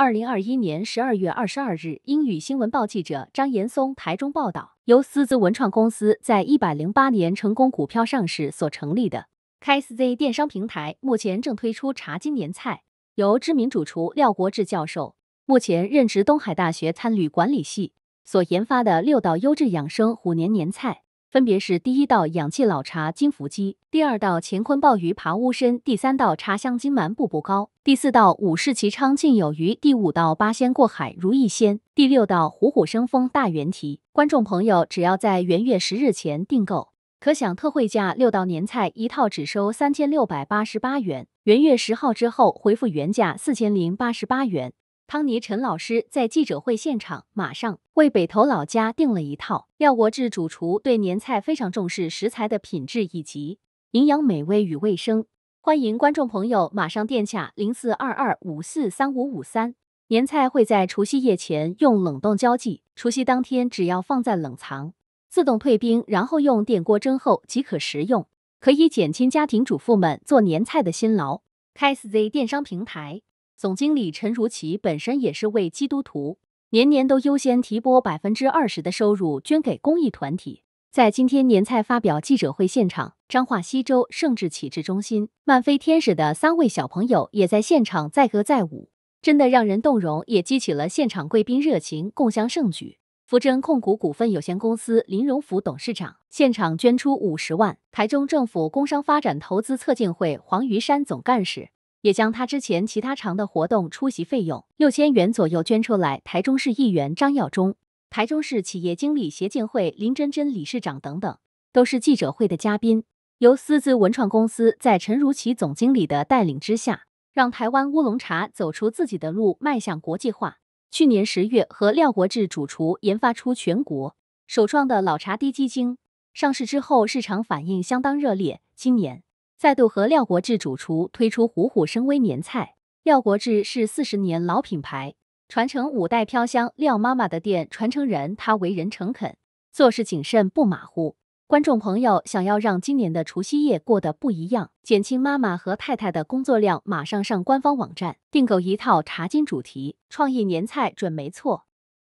二零二一年十二月二十二日，英语新闻报记者张延松台中报道：由思资文创公司在一百零八年成功股票上市所成立的开思 z 电商平台，目前正推出茶金年菜，由知名主厨廖国志教授（目前任职东海大学餐旅管理系）所研发的六道优质养生虎年年菜。分别是第一道氧气老茶金福鸡，第二道乾坤鲍鱼爬乌参，第三道茶香金鳗步步高，第四道五世其昌进有余，第五道八仙过海如意仙，第六道虎虎生风大圆蹄。观众朋友只要在元月十日前订购，可享特惠价，六道年菜一套只收三千六百八十八元。元月十号之后恢复原价四千零八十八元。汤尼陈老师在记者会现场马上为北投老家订了一套。廖国志主厨对年菜非常重视食材的品质以及营养、美味与卫生。欢迎观众朋友马上电洽零四二二五四三五五三。年菜会在除夕夜前用冷冻交剂，除夕当天只要放在冷藏，自动退冰，然后用电锅蒸后即可食用，可以减轻家庭主妇们做年菜的辛劳。开 Z 电商平台。总经理陈如奇本身也是位基督徒，年年都优先提拨百分之二十的收入捐给公益团体。在今天年菜发表记者会现场，彰化西州圣治启智中心漫飞天使的三位小朋友也在现场载歌载舞，真的让人动容，也激起了现场贵宾热情，共襄盛举。福臻控股股份有限公司林荣福董事长现场捐出五十万。台中政府工商发展投资策进会黄于山总干事。也将他之前其他场的活动出席费用六千元左右捐出来。台中市议员张耀忠、台中市企业经理协进会林真真理事长等等，都是记者会的嘉宾。由思资文创公司在陈如琪总经理的带领之下，让台湾乌龙茶走出自己的路，迈向国际化。去年十月和廖国志主厨研发出全国首创的老茶低基精，上市之后市场反应相当热烈。今年。再度和廖国志主厨推出虎虎生威年菜。廖国志是四十年老品牌，传承五代飘香廖妈妈的店传承人。他为人诚恳，做事谨慎，不马虎。观众朋友想要让今年的除夕夜过得不一样，减轻妈妈和太太的工作量，马上上官方网站订购一套茶巾主题创意年菜，准没错。